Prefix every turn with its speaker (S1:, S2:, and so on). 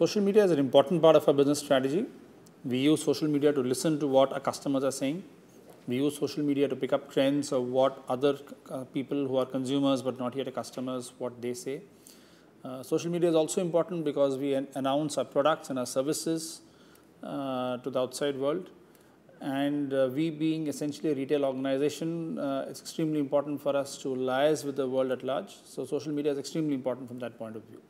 S1: Social media is an important part of our business strategy. We use social media to listen to what our customers are saying. We use social media to pick up trends of what other uh, people who are consumers but not yet customers, what they say. Uh, social media is also important because we an announce our products and our services uh, to the outside world. And uh, we being essentially a retail organization, uh, it's extremely important for us to liaise with the world at large. So social media is extremely important from that point of view.